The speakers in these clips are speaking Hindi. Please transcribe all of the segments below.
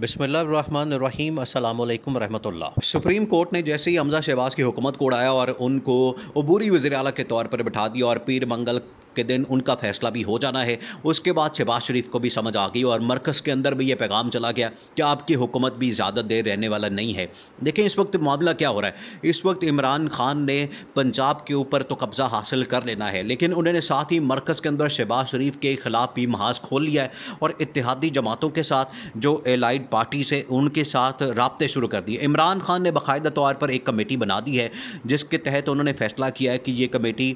बसमीम अल्लाम रहमतुल्ला सुप्रीम कोर्ट ने जैसे ही हमजा शहबाज की हुकूमत को उड़ाया और उनको अबूरी वजी अल के तौर पर बिठा दिया और पीर मंगल के दिन उनका फैसला भी हो जाना है उसके बाद शहबाज शरीफ को भी समझ आ गई और मरकज़ के अंदर भी ये पैगाम चला गया कि आपकी हुकूमत भी ज़्यादा देर रहने वाला नहीं है देखें इस वक्त मामला क्या हो रहा है इस वक्त इमरान खान ने पंजाब के ऊपर तो कब्ज़ा हासिल कर लेना है लेकिन उन्होंने साथ ही मरकज़ के अंदर शहबाज शरीफ के ख़िलाफ़ भी महाज खोल लिया है और इतिहादी जमातों के साथ जो एलाइड पार्टी से उनके साथ रबते शुरू कर दिए इमरान खान ने बाकायदा तौर पर एक कमेटी बना दी है जिसके तहत उन्होंने फैसला किया है कि ये कमेटी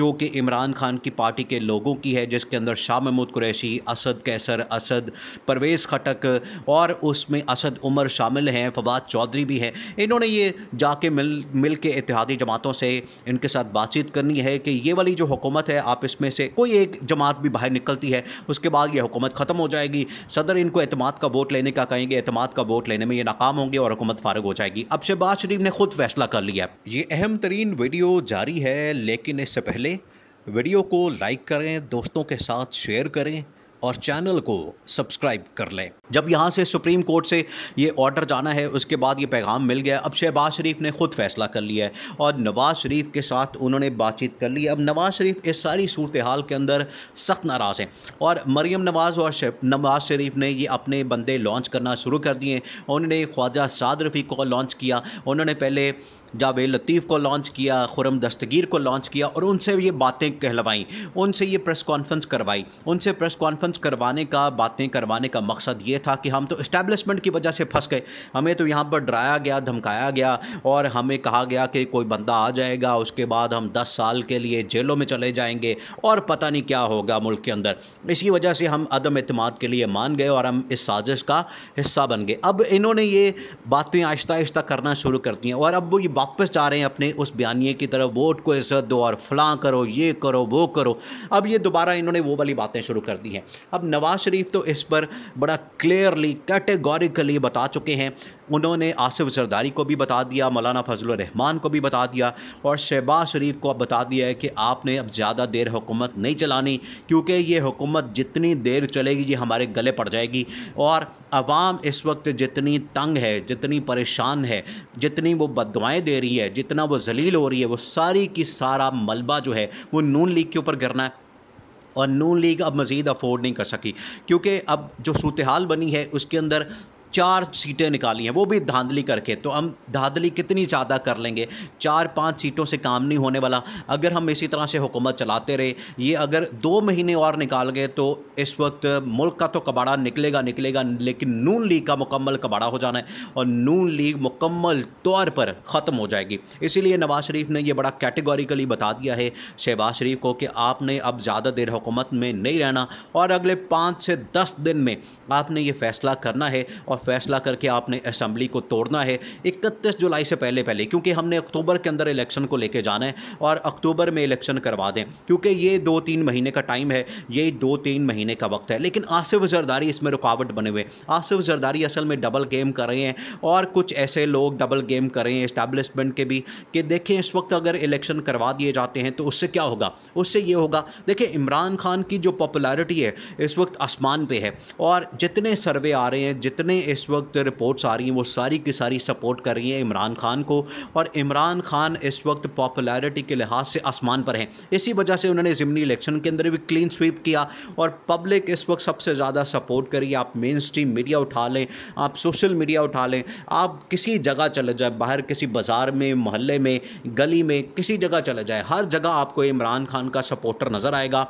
जो कि इमरान खान की पार्टी पार्टी के लोगों की है जिसके अंदर शाह महमूद कुरैशी असद कैसर असद परवेज़ खटक और उसमें असद उमर शामिल हैं फवाद चौधरी भी हैं इन्होंने ये जाके मिल मिल के इतिहादी जमातों से इनके साथ बातचीत करनी है कि ये वाली जो हुकूमत है आप इसमें से कोई एक जमात भी बाहर निकलती है उसके बाद ये हुकूमत ख़त्म हो जाएगी सदर इनको अतमाद का वोट लेने का कहेंगे अतमाद का वोट लेने में ये नाकाम होंगे और हुकूमत फारग हो जाएगी अब शहबाज शरीफ ने खुद फैसला कर लिया ये अहम तरीन वीडियो जारी है लेकिन इससे पहले वीडियो को लाइक करें दोस्तों के साथ शेयर करें और चैनल को सब्सक्राइब कर लें जब यहाँ से सुप्रीम कोर्ट से ये ऑर्डर जाना है उसके बाद ये पैगाम मिल गया अब शहबाज शरीफ ने ख़ुद फैसला कर लिया है और नवाज़ शरीफ के साथ उन्होंने बातचीत कर ली अब नवाज़ शरीफ इस सारी सूरत हाल के अंदर सख्त नाराज़ हैं और मरीम नवाज़ और नवाज़ शरीफ ने ये अपने बंदे लॉन्च करना शुरू कर दिए उन्होंने ख्वाजा साद रफ़ी को लॉन्च किया उन्होंने पहले जावेद लतीफ़ को लॉन्च किया खुरम दस्तगीर को लॉन्च किया और उनसे ये बातें कहलवाई उनसे ये प्रेस कॉन्फ्रेंस करवाई उनसे प्रेस कॉन्फ्रेंस करवाने का बातें करवाने का मकसद ये था कि हम तो इस्टेबलिशमेंट की वजह से फंस गए हमें तो यहाँ पर डराया गया धमकाया गया और हमें कहा गया कि कोई बंदा आ जाएगा उसके बाद हम दस साल के लिए जेलों में चले जाएँगे और पता नहीं क्या होगा मुल्क के अंदर इसी वजह से हम अदम अतमाद के लिए मान गए और हम इस साजिश का हिस्सा बन गए अब इन्होंने ये बातें आहिस्ता आहिस्ता करना शुरू कर दी हैं और अब वो ये वापस जा रहे हैं अपने उस बयानिए की तरफ वोट को इज्जत दो और फलां करो ये करो वो करो अब ये दोबारा इन्होंने वो वाली बातें शुरू कर दी हैं अब नवाज़ शरीफ तो इस पर बड़ा क्लियरली कैटेगोरिकली बता चुके हैं उन्होंने आसिफ सरदारी को भी बता दिया मौलाना फजल रहमान को भी बता दिया और शहबाज शरीफ को अब बता दिया है कि आपने अब ज़्यादा देर हुकूमत नहीं चलानी क्योंकि ये हुकूमत जितनी देर चलेगी ये हमारे गले पड़ जाएगी और आवाम इस वक्त जितनी तंग है जितनी परेशान है जितनी वो बदवाएँ दे रही है जितना वो जलील हो रही है वो सारी की सारा मलबा जो है वो नून लीग के ऊपर गिरना है और नून लीग अब मज़ीद अफोर्ड नहीं कर सकी क्योंकि अब जो सूरत हाल बनी है उसके अंदर चार सीटें निकाली हैं वो भी धांधली करके तो हम धांधली कितनी ज़्यादा कर लेंगे चार पाँच सीटों से काम नहीं होने वाला अगर हम इसी तरह से हुकूमत चलाते रहे ये अगर दो महीने और निकाल गए तो इस वक्त मुल्क का तो कबाड़ा निकलेगा निकलेगा लेकिन नून लीग का मुकम्मल कबाड़ा हो जाना है और नून लीग मुकम्मल तौर पर ख़त्म हो जाएगी इसीलिए नवाज शरीफ ने यह बड़ा कैटेगोरिकली बता दिया है शहबाज शरीफ को कि आपने अब ज़्यादा देर हुकूमत में नहीं रहना और अगले पाँच से दस दिन में आपने ये फैसला करना है और फैसला करके आपने असेंबली को तोड़ना है इकतीस जुलाई से पहले पहले क्योंकि हमने अक्टूबर के अंदर इलेक्शन को लेके जाना है और अक्टूबर में इलेक्शन करवा दें क्योंकि ये दो तीन महीने का टाइम है ये दो तीन महीने का वक्त है लेकिन आसिफ जरदारी इसमें रुकावट बने हुए आसिफ जरदारी असल में डबल गेम कर रहे हैं और कुछ ऐसे लोग डबल गेम कर रहे हैं इस्टेब्लिशमेंट के भी कि देखें इस वक्त अगर इलेक्शन करवा दिए जाते हैं तो उससे क्या होगा उससे ये होगा देखिए इमरान खान की जो पॉपुलरिटी है इस वक्त आसमान पे है और जितने सर्वे आ रहे हैं जितने इस वक्त रिपोर्ट्स आ रही हैं वो सारी की सारी सपोर्ट कर रही हैं इमरान खान को और इमरान खान इस वक्त पॉपुलैरिटी के लिहाज से आसमान पर हैं इसी वजह से उन्होंने ज़मनी इलेक्शन के अंदर भी क्लीन स्वीप किया और पब्लिक इस वक्त सबसे ज़्यादा सपोर्ट करिए आप मेन स्ट्रीम मीडिया उठा लें आप सोशल मीडिया उठा लें आप किसी जगह चले जाए बाहर किसी बाज़ार में मोहल्ले में गली में किसी जगह चले जाए हर जगह आपको इमरान खान का सपोर्टर नज़र आएगा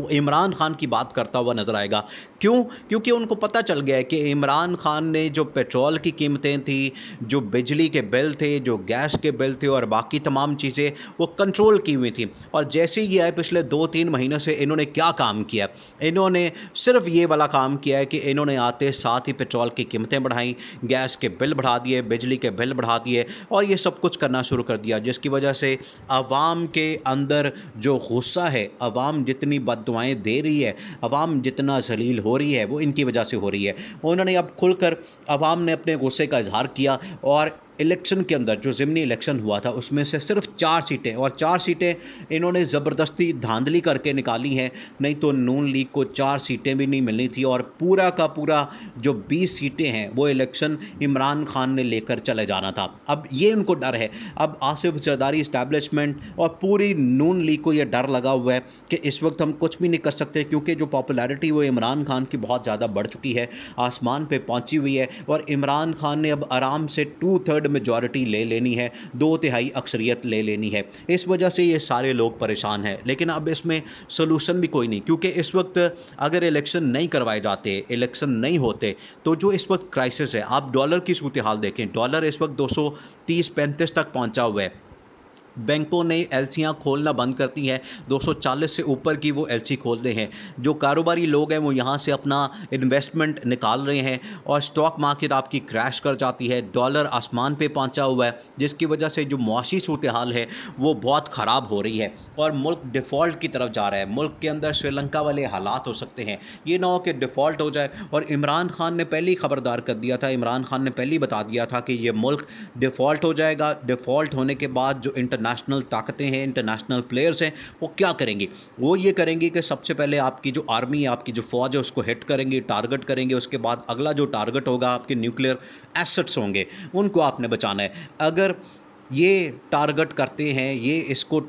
आपको इमरान खान की बात करता हुआ नज़र आएगा क्यों क्योंकि उनको पता चल गया है कि इमरान खान ने जो पेट्रोल की कीमतें थी जो बिजली के बिल थे जो गैस के बिल थे और बाकी तमाम चीज़ें वो कंट्रोल की हुई थी और जैसे ही आए पिछले दो तीन महीनों से इन्होंने क्या काम किया इन्होंने सिर्फ ये वाला काम किया है कि इन्होंने आते साथ ही पेट्रोल की कीमतें बढ़ाई गैस के बिल बढ़ा दिए बिजली के बिल बढ़ा दिए और ये सब कुछ करना शुरू कर दिया जिसकी वजह से आवाम के अंदर जो गुस्सा है आवाम जितनी बद फतवाएँ दे रही है आवाम जितना जलील हो रही है वो इनकी वजह से हो रही है उन्होंने अब खुलकर आवाम ने अपने गुस्से का इजहार किया और इलेक्शन के अंदर जो ज़िमनी इलेक्शन हुआ था उसमें से सिर्फ चार सीटें और चार सीटें इन्होंने ज़बरदस्ती धांधली करके निकाली हैं नहीं तो नून लीग को चार सीटें भी नहीं मिलनी थी और पूरा का पूरा जो बीस सीटें हैं वो इलेक्शन इमरान खान ने लेकर चले जाना था अब ये उनको डर है अब आसिफ जरदारी इस्टेबलिशमेंट और पूरी नून लीग को यह डर लगा हुआ है कि इस वक्त हम कुछ भी नहीं कर सकते क्योंकि जो पॉपुलैरिटी वो इमरान खान की बहुत ज़्यादा बढ़ चुकी है आसमान पर पहुँची हुई है और इमरान खान ने अब आराम से टू थर्ड मेजॉरिटी ले लेनी है दो तिहाई अक्सरियत ले लेनी है इस वजह से ये सारे लोग परेशान हैं लेकिन अब इसमें सोलूसन भी कोई नहीं क्योंकि इस वक्त अगर इलेक्शन नहीं करवाए जाते इलेक्शन नहीं होते तो जो इस वक्त क्राइसिस है आप डॉलर की सूरत हाल देखें डॉलर इस वक्त दो सौ तीस पैंतीस तक पहुँचा हुआ है बैंकों ने एलसीयां खोलना बंद करती हैं 240 से ऊपर की वो एलसी खोल रहे हैं जो कारोबारी लोग हैं वो यहाँ से अपना इन्वेस्टमेंट निकाल रहे हैं और स्टॉक मार्केट आपकी क्रैश कर जाती है डॉलर आसमान पे पहुँचा हुआ है जिसकी वजह से जो मुआशी सूरत हाल है वो बहुत ख़राब हो रही है और मुल्क डिफ़ॉल्ट की तरफ जा रहा है मुल्क के अंदर श्रीलंका वाले हालात हो सकते हैं ये ना हो कि डिफ़ॉल्ट हो जाए और इमरान खान ने पहले ही खबरदार कर दिया था इमरान खान ने पहले ही बता दिया था कि ये मुल्क डिफ़ॉल्ट हो जाएगा डिफ़ॉल्ट होने के बाद जो इंटरनेशनल इंटरनेशनल ताकतें हैं इंटरनेशनल प्लेयर्स हैं वो क्या करेंगे वो ये करेंगे कि सबसे पहले आपकी जो आर्मी है आपकी जो फौज है उसको हिट करेंगे टारगेट करेंगे उसके बाद अगला जो टारगेट होगा आपके न्यूक्लियर एसेट्स होंगे उनको आपने बचाना है अगर ये टारगेट करते हैं ये इसको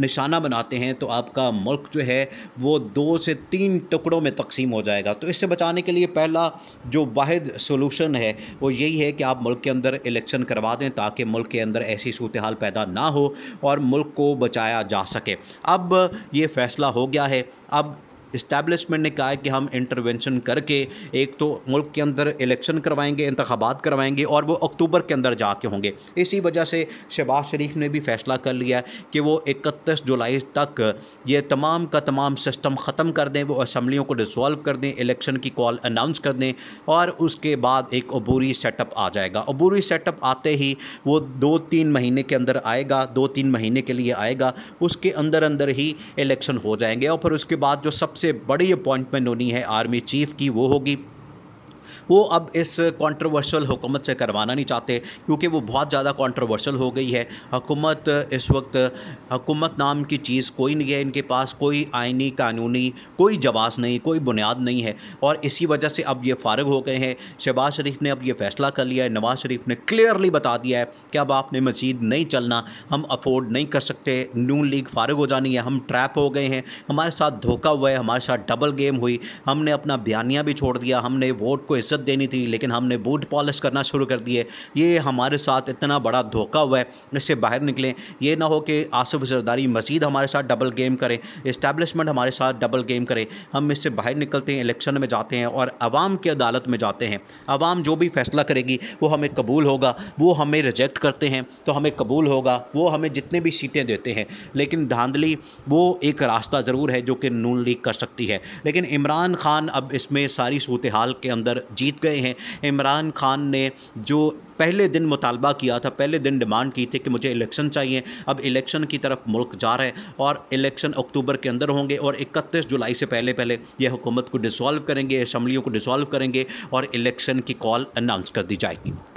निशाना बनाते हैं तो आपका मुल्क जो है वो दो से तीन टुकड़ों में तकसीम हो जाएगा तो इससे बचाने के लिए पहला जो वाद सोलूशन है वो यही है कि आप मुल्क के अंदर इलेक्शन करवा दें ताकि मुल्क के अंदर ऐसी सूरत हाल पैदा ना हो और मुल्क को बचाया जा सके अब ये फ़ैसला हो गया है अब इस्टेब्लिशमेंट ने कहा है कि हम इंटरवेंशन करके एक तो मुल्क के अंदर इलेक्शन करवाएंगे इंतबात करवाएंगे और वो अक्टूबर के अंदर जाके होंगे इसी वजह से शहबाज शरीफ ने भी फैसला कर लिया है कि वो इकतीस जुलाई तक ये तमाम का तमाम सिस्टम ख़त्म कर दें वो असम्बलियों को डिसॉल्व कर दें इलेक्शन की कॉल अनाउंस कर दें और उसके बाद एक अबूरी सेटअप आ जाएगा अबूरी सेटअप आते ही वो दो तीन महीने के अंदर आएगा दो तीन महीने के लिए आएगा उसके अंदर अंदर ही इलेक्शन हो जाएंगे और फिर उसके बाद जो सबसे सबसे बड़ी अपॉइंटमेंट होनी है आर्मी चीफ की वो होगी वो अब इस कॉन्ट्रोवर्शल हुकूमत से करवाना नहीं चाहते क्योंकि वो बहुत ज़्यादा कॉन्ट्रोवर्शल हो गई है हकूमत इस वक्त हुकूमत नाम की चीज़ कोई नहीं है इनके पास कोई आइनी कानूनी कोई जवाब नहीं कोई बुनियाद नहीं है और इसी वजह से अब ये फारग हो गए हैं शहबाज शरीफ ने अब ये फैसला कर लिया है नवाज़ शरीफ ने क्लियरली बता दिया है कि अब आपने मजीद नहीं चलना हम अफोर्ड नहीं कर सकते नून लीग फारग हो जानी है हम ट्रैप हो गए हैं हमारे साथ धोखा हुआ है हमारे साथ डबल गेम हुई हमने अपना बयानिया भी छोड़ दिया हमने वोट को इज्जत देनी थी लेकिन हमने बूट पॉलिश करना शुरू कर दिए ये हमारे साथ इतना बड़ा धोखा हुआ है इससे बाहर निकलें ये ना हो कि आसफ़ जरदारी मजीद हमारे साथ डबल गेम करें इस्टेबलिशमेंट हमारे साथ डबल गेम करें हम इससे बाहर निकलते हैं इलेक्शन में जाते हैं और आवाम की अदालत में जाते हैं आवाम जो भी फैसला करेगी वो हमें कबूल होगा वो हमें रिजेक्ट करते हैं तो हमें कबूल होगा वो हमें जितने भी सीटें देते हैं लेकिन धांधली वो एक रास्ता ज़रूर है जो कि नून लीग कर सकती है लेकिन इमरान खान अब इसमें सारी सूरत हाल के अंदर जीत गए हैं इमरान खान ने जो पहले दिन मुतालबा किया था पहले दिन डिमांड की थी कि मुझे इलेक्शन चाहिए अब इलेक्शन की तरफ मुल्क जा रहा है और इलेक्शन अक्टूबर के अंदर होंगे और 31 जुलाई से पहले पहले ये हुकूमत को डिसॉल्व करेंगे असम्बलियों को डिसॉल्व करेंगे और इलेक्शन की कॉल अनाउंस कर दी जाएगी